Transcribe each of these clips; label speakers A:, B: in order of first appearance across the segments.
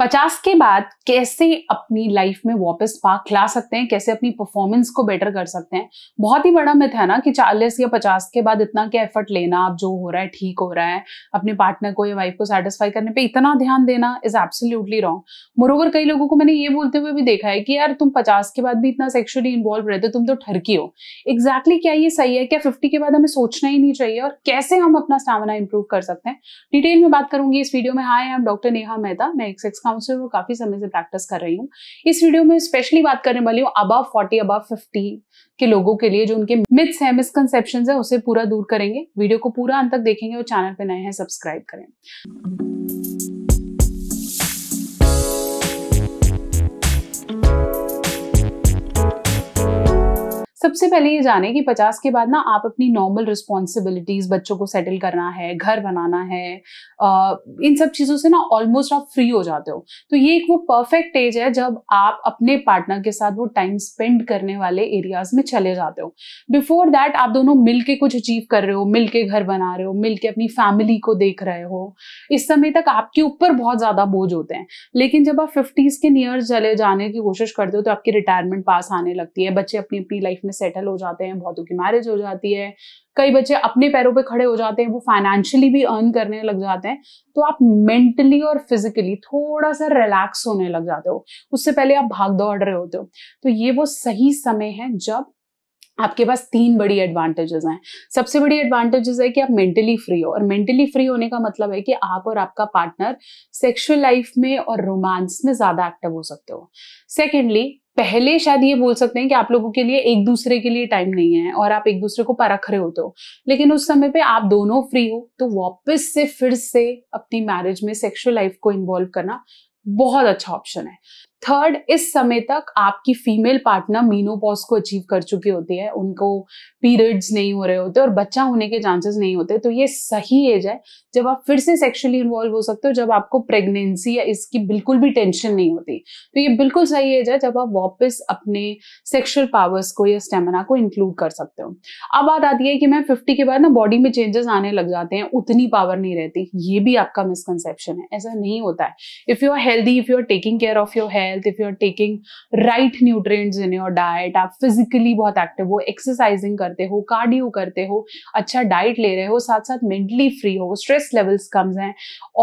A: पचास के बाद कैसे अपनी लाइफ में वापस पाक ला सकते हैं कैसे अपनी परफॉर्मेंस को बेटर कर सकते हैं बहुत ही बड़ा मिथ है ना कि चालीस या पचास के बाद इतना क्या एफर्ट लेना आप जो हो रहा है ठीक हो रहा है अपने पार्टनर को या वाइफ को सेटिस्फाई करने पे इतना ध्यान देना इज एब्सोल्युटली रॉन्ग मोरोवर कई लोगों को मैंने ये बोलते हुए भी देखा है कि यार तुम पचास के बाद भी इतना सेक्शुअली इन्वॉल्व रहते हो तुम तो ठरकी हो एग्जैक्टली exactly क्या ये सही है क्या फिफ्टी के बाद हमें सोचना ही नहीं चाहिए और कैसे हम अपना स्टामिना इंप्रूव कर सकते हैं डिटेल में बात करूंगी इस वीडियो में hi I'm doctor Neha Mehta मैं एक सेक्स काउंसलर और काफी समय से प्रैक्टिस कर रही हूँ इस वीडियो में स्पेशली बात करने वाली हूँ अबव फोर्टी अबव फिफ्टी के लोगों के लिए जो उनके मिथ्स है मिसकनसेप्शन है उसे पूरा दूर करेंगे वीडियो को पूरा अंत तक देखेंगे और चैनल पर नए हैं सब्सक्राइब करें सबसे पहले ये जाने कि पचास के बाद ना आप अपनी नॉर्मल रिस्पॉन्सिबिलिटीज बच्चों को सेटल करना है घर बनाना है आ, इन सब चीज़ों से ना ऑलमोस्ट आप फ्री हो जाते हो तो ये एक वो परफेक्ट एज है जब आप अपने पार्टनर के साथ वो टाइम स्पेंड करने वाले एरियाज में चले जाते हो बिफोर दैट आप दोनों मिल के कुछ अचीव कर रहे हो मिल के घर बना रहे हो मिल के अपनी फैमिली को देख रहे हो इस समय तक आपके ऊपर बहुत ज़्यादा बोझ होते हैं लेकिन जब आप फिफ्टीज़ के नियर चले जाने की कोशिश करते हो तो आपकी रिटायरमेंट पास आने लगती है बच्चे अपनी अपनी लाइफ में में सेटल हो जाते हैं बहुतों की मैरिज हो जाती है कई बच्चे अपने पैरों पे खड़े हो जाते हैं वो फाइनेंशियली भी अर्न करने लग जाते हैं तो आप मेंटली और फिजिकली थोड़ा सा रिलैक्स होने लग जाते हो उससे पहले आप भाग दौड़ रहे होते हो तो ये वो सही समय है जब आपके पास तीन बड़ी एडवांटेजेस हैं सबसे बड़ी एडवांटेजेस है कि आप मेंटली फ्री हो और मेंटली फ्री होने का मतलब है कि आप और आपका पार्टनर सेक्सुअल लाइफ में और रोमांस में ज़्यादा एक्टिव हो सकते हो सेकेंडली पहले शायद ये बोल सकते हैं कि आप लोगों के लिए एक दूसरे के लिए टाइम नहीं है और आप एक दूसरे को परख रहे होते हो लेकिन उस समय पे आप दोनों फ्री हो तो वापस से फिर से अपनी मैरिज में सेक्सुअल लाइफ को इन्वॉल्व करना बहुत अच्छा ऑप्शन है थर्ड इस समय तक आपकी फीमेल पार्टनर मीनोपॉज को अचीव कर चुकी होती है उनको पीरियड्स नहीं हो रहे होते और बच्चा होने के चांसेस नहीं होते तो ये सही एज है जब आप फिर से सेक्सुअली इन्वॉल्व हो सकते हो जब आपको प्रेगनेंसी या इसकी बिल्कुल भी टेंशन नहीं होती तो ये बिल्कुल सही एज है जब आप वापस अपने सेक्शुअल पावर्स को या स्टेमिना को इंक्लूड कर सकते हो अब बात आती है कि मैं फिफ्टी के बाद ना बॉडी में चेंजेस आने लग जाते हैं उतनी पावर नहीं रहती ये भी आपका मिसकनसेप्शन है ऐसा नहीं होता है if you are healthy if you are taking care of your health health if you are taking right nutrients in your diet आप फिजिकली बहुत एक्टिव हो एक्सरसाइजिंग करते हो कार्डियो करते हो अच्छा डाइट ले रहे हो साथ साथ मेंटली फ्री हो स्ट्रेस लेवल्स कम हैं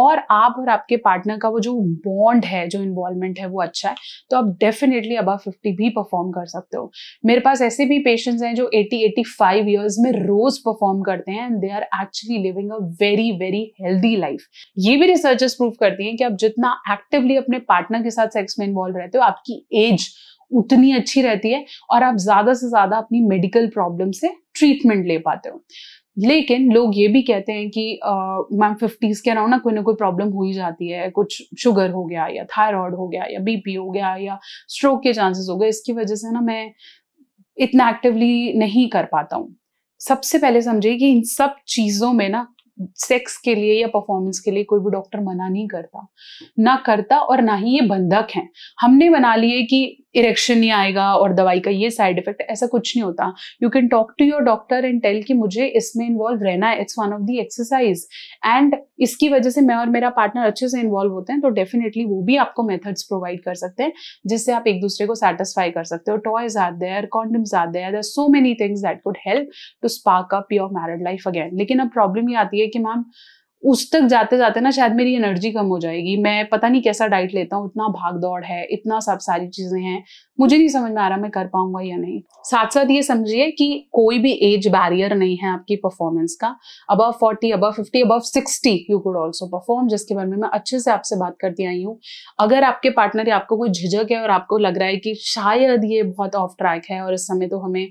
A: और आप और आपके पार्टनर का वो जो बॉन्ड है जो इन्वॉल्वमेंट है वो अच्छा है तो आप डेफिनेटली अब फिफ्टी भी परफॉर्म कर सकते हो मेरे पास ऐसे भी पेशेंट्स हैं जो एटी एटी फाइव ईयर्स में रोज परफॉर्म करते हैं and they are actually living a very very healthy life ये भी रिसर्चर्स प्रूव करती हैं कि आप जितना एक्टिवली अपने पार्टनर के साथ सेक्स में इन्वॉल्व रहते हो आपकी एज उतनी अच्छी रहती है और आप ज्यादा से ज्यादा अपनी मेडिकल प्रॉब्लम से ट्रीटमेंट ले पाते हो लेकिन लोग ये भी कहते हैं कि मैम फिफ्टीज़ के अराउंड ना कोई ना कोई प्रॉब्लम हो ही जाती है कुछ शुगर हो गया या थायराइड हो गया या बीपी हो गया या स्ट्रोक के चांसेस हो गए इसकी वजह से ना मैं इतना एक्टिवली नहीं कर पाता हूँ सबसे पहले समझिए कि इन सब चीज़ों में ना सेक्स के लिए या परफॉर्मेंस के लिए कोई भी डॉक्टर मना नहीं करता ना करता और ना ही ये बंधक है हमने बना लिए कि इरेक्शन नहीं आएगा और दवाई का ये साइड इफेक्ट ऐसा कुछ नहीं होता you can talk to your doctor and tell कि मुझे इसमें इन्वॉल्व रहना है it's one of the exercise and इसकी वजह से मैं और मेरा पार्टनर अच्छे से इन्वॉल्व होते हैं तो डेफिनेटली वो भी आपको मेथड्स प्रोवाइड कर सकते हैं जिससे आप एक दूसरे को सेटिस्फाई कर सकते हो toys are there condoms are there there so many things that could help to spark up your married life again लेकिन अब प्रॉब्लम ये आती है कि मैम उस तक जाते जाते ना शायद मेरी एनर्जी कम हो जाएगी मैं पता नहीं कैसा डाइट लेता हूँ इतना भाग दौड़ है इतना सब सारी चीज़ें हैं मुझे नहीं समझ में आ रहा मैं कर पाऊंगा या नहीं साथ साथ ये समझिए कि कोई भी एज बैरियर नहीं है आपकी परफॉर्मेंस का अब forty above fifty above sixty you could also perform जिसके बारे में मैं अच्छे से आपसे बात करती आई हूँ अगर आपके पार्टनर या आपको कोई झिझक है और आपको लग रहा है कि शायद ये बहुत ऑफ ट्रैक है और इस समय तो हमें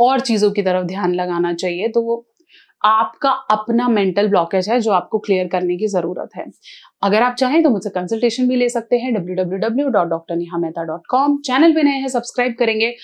A: और चीज़ों की तरफ ध्यान लगाना चाहिए तो वो आपका अपना मेंटल ब्लॉकेज है जो आपको क्लियर करने की ज़रूरत है अगर आप चाहें तो मुझसे कंसल्टेशन भी ले सकते हैं डब्ल्यू चैनल पे नए हैं सब्सक्राइब करेंगे